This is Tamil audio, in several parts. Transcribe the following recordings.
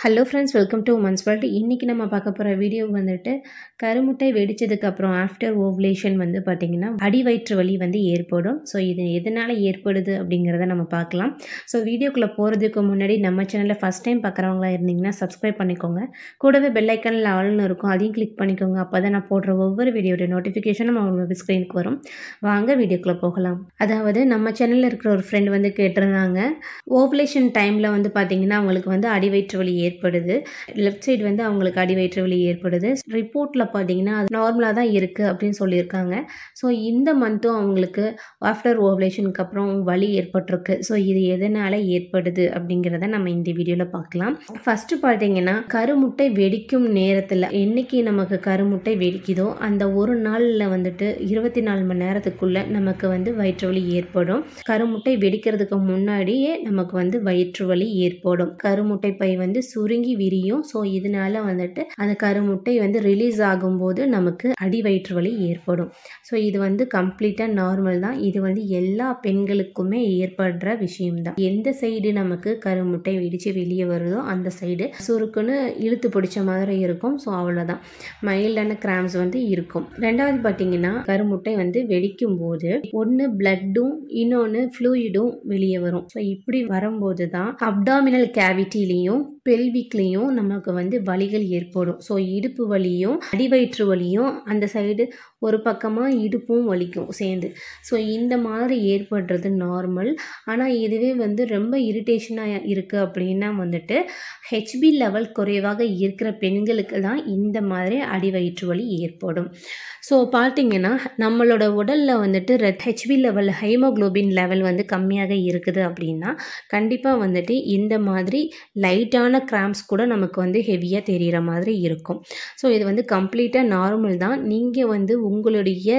hello friends welcome to women's world இன்றைக்கி நம்ம பார்க்க போகிற வீடியோ வந்துட்டு கருமுட்டை வெடித்ததுக்கப்புறம் ஆஃப்டர் ஓவ்லேஷன் வந்து பார்த்திங்கன்னா அடி வயிற்று வலி வந்து ஏற்படும் ஸோ இது எதனால் ஏற்படுது அப்படிங்கிறத நம்ம பார்க்கலாம் ஸோ வீடியோக்குள்ளே போகிறதுக்கு முன்னாடி நம்ம சேனலில் ஃபஸ்ட் டைம் பார்க்குறவங்களா இருந்தீங்கன்னா சப்ஸ்கிரைப் பண்ணிக்கோங்க கூடவே பெல்லைக்கனில் ஆள்னு இருக்கும் அதையும் கிளிக் பண்ணிக்கோங்க அப்போ தான் நான் போடுற ஒவ்வொரு வீடியோடைய நோட்டிஃபிகேஷனும் நம்ம ஸ்க்ரீனுக்கு வரும் வாங்க வீடியோக்குள்ளே போகலாம் அதாவது நம்ம சேனலில் இருக்கிற ஒரு ஃப்ரெண்ட் வந்து கேட்டிருந்தாங்க ஓவ்லேஷன் டைமில் வந்து பார்த்திங்கன்னா அவங்களுக்கு வந்து அடி வயிற்று வலி ஏற்படுது லெஃப்ட் சைடு வந்து அவங்களுக்கு அடி வயிற்று வலி ஏற்படுது ரிப்போர்ட்டில் பார்த்தீங்கன்னா அது நார்மலாக தான் இருக்குது அப்படின்னு சொல்லியிருக்காங்க ஸோ இந்த மந்த்தும் அவங்களுக்கு ஆஃப்டர் ஓவலேஷனுக்கு அப்புறம் வலி ஏற்பட்டிருக்கு ஸோ இது எதனால் ஏற்படுது அப்படிங்கிறத நம்ம இந்த வீடியோவில் பார்க்கலாம் ஃபஸ்ட்டு பார்த்தீங்கன்னா கருமுட்டை வெடிக்கும் நேரத்தில் என்றைக்கு நமக்கு கருமுட்டை வெடிக்குதோ அந்த ஒரு நாளில் வந்துட்டு இருபத்தி நாலு மணி நேரத்துக்குள்ளே நமக்கு வந்து வயிற்று வலி ஏற்படும் கருமுட்டை வெடிக்கிறதுக்கு முன்னாடியே நமக்கு வந்து வயிற்று வலி ஏற்படும் கருமுட்டை பை வந்து சுருங்கி விரியும் ஸோ இதனால வந்துட்டு அந்த கருமுட்டை வந்து ரிலீஸ் ஆகும்போது நமக்கு அடி வயிற்று வலி ஏற்படும் ஸோ இது வந்து கம்ப்ளீட்டாக நார்மல் தான் இது வந்து எல்லா பெண்களுக்குமே ஏற்படுற விஷயம்தான் எந்த சைடு நமக்கு கருமுட்டை இடித்து வெளியே வருதோ அந்த சைடு சுருக்குன்னு இழுத்து பிடிச்ச மாதிரி இருக்கும் ஸோ அவ்வளோதான் மைல்டான கிராம்ஸ் வந்து இருக்கும் ரெண்டாவது பார்த்தீங்கன்னா கருமுட்டை வந்து வெடிக்கும் போது ஒன்று பிளட்டும் இன்னொன்று ஃப்ளூயிடும் வெளியே வரும் ஸோ இப்படி வரும்போது தான் அப்டாமினல் கேவிட்டிலையும் பெல்விக்லேயும் நமக்கு வந்து வலிகள் ஏற்படும் ஸோ இடுப்பு வலியும் அடிவயிற்று வலியும் அந்த சைடு ஒரு பக்கமாக இடுப்பும் வலிக்கும் சேர்ந்து ஸோ இந்த மாதிரி ஏற்படுறது நார்மல் ஆனால் இதுவே வந்து ரொம்ப இரிட்டேஷனாக இருக்குது அப்படின்னா வந்துட்டு ஹெச்பி லெவல் குறைவாக இருக்கிற பெண்களுக்கு தான் இந்த மாதிரி அடிவயிற்று வலி ஏற்படும் ஸோ பார்த்திங்கன்னா நம்மளோட உடலில் வந்துட்டு ஹெச்பி லெவல் ஹைமோக்ளோபின் லெவல் வந்து கம்மியாக இருக்குது அப்படின்னா கண்டிப்பாக வந்துட்டு இந்த மாதிரி லைட்டான கிராம்ஸ் கூட நமக்கு வந்து ஹெவியாக தெரிகிற மாதிரி இருக்கும் ஸோ இது வந்து கம்ப்ளீட்டாக நார்மல் தான் நீங்கள் வந்து உங்களுடைய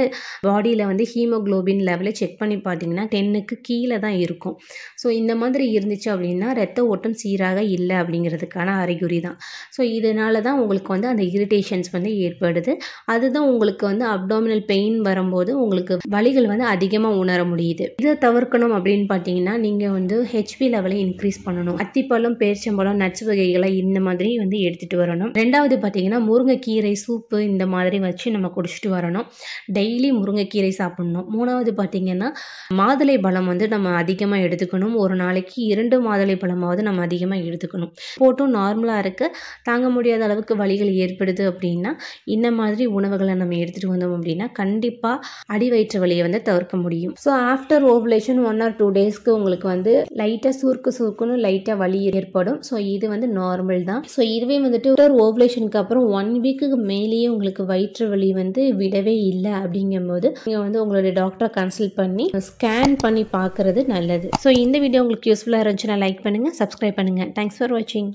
பாடியில் வந்து ஹீமோக்ளோபின் லெவலை செக் பண்ணி பார்த்தீங்கன்னா டென்னுக்கு கீழே தான் இருக்கும் ஸோ இந்த மாதிரி இருந்துச்சு அப்படின்னா ரத்த ஓட்டம் சீராக இல்லை அப்படிங்கிறதுக்கான அறிகுறி தான் ஸோ இதனால தான் உங்களுக்கு வந்து அந்த இரிட்டேஷன்ஸ் வந்து ஏற்படுது அதுதான் உங்களுக்கு வந்து அப்டோமினல் பெயின் வரும்போது உங்களுக்கு வலிகள் வந்து அதிகமாக உணர முடியுது இதை தவிர்க்கணும் அப்படின்னு பார்த்தீங்கன்னா நீங்கள் வந்து ஹெச்பி லெவலை இன்க்ரீஸ் பண்ணணும் அத்திப்பழம் பேரிச்சம்பழம் நட்ஸ் நட்ஸ் வகைகளை இந்த மாதிரி வந்து எடுத்துகிட்டு வரணும் ரெண்டாவது பார்த்திங்கன்னா முருங்கைக்கீரை சூப்பு இந்த மாதிரி வச்சு நம்ம குடிச்சிட்டு வரணும் டெய்லி முருங்கைக்கீரை சாப்பிட்ணும் மூணாவது பார்த்திங்கன்னா மாதுளை பழம் வந்து நம்ம அதிகமாக எடுத்துக்கணும் ஒரு நாளைக்கு இரண்டு மாதுளை பழமாவது நம்ம அதிகமாக எடுத்துக்கணும் போட்டும் நார்மலாக இருக்க தாங்க முடியாத அளவுக்கு வழிகள் ஏற்படுது அப்படின்னா இந்த மாதிரி உணவுகளை நம்ம எடுத்துகிட்டு வந்தோம் அப்படின்னா கண்டிப்பாக அடி வயிற்று வலியை வந்து தவிர்க்க முடியும் so after ovulation one or two டேஸ்க்கு உங்களுக்கு வந்து லைட்டாக சுருக்கு சுருக்குன்னு லைட்டாக வலி ஏற்படும் ஸோ இது வந்து நார்மல் தான் ஸோ இதுவே வந்துட்டு ஒரு ஓவலேஷனுக்கு அப்புறம் ஒன் வீக்குக்கு மேலேயே உங்களுக்கு வயிற்று வலி வந்து விடவே இல்லை அப்படிங்கும் போது நீங்கள் வந்து உங்களுடைய டாக்டரை கன்சல்ட் பண்ணி ஸ்கேன் பண்ணி பார்க்குறது நல்லது ஸோ இந்த வீடியோ உங்களுக்கு யூஸ்ஃபுல்லாக இருந்துச்சுன்னா லைக் பண்ணுங்கள் சப்ஸ்கிரைப் பண்ணுங்கள் தேங்க்ஸ் ஃபார் வாட்சிங்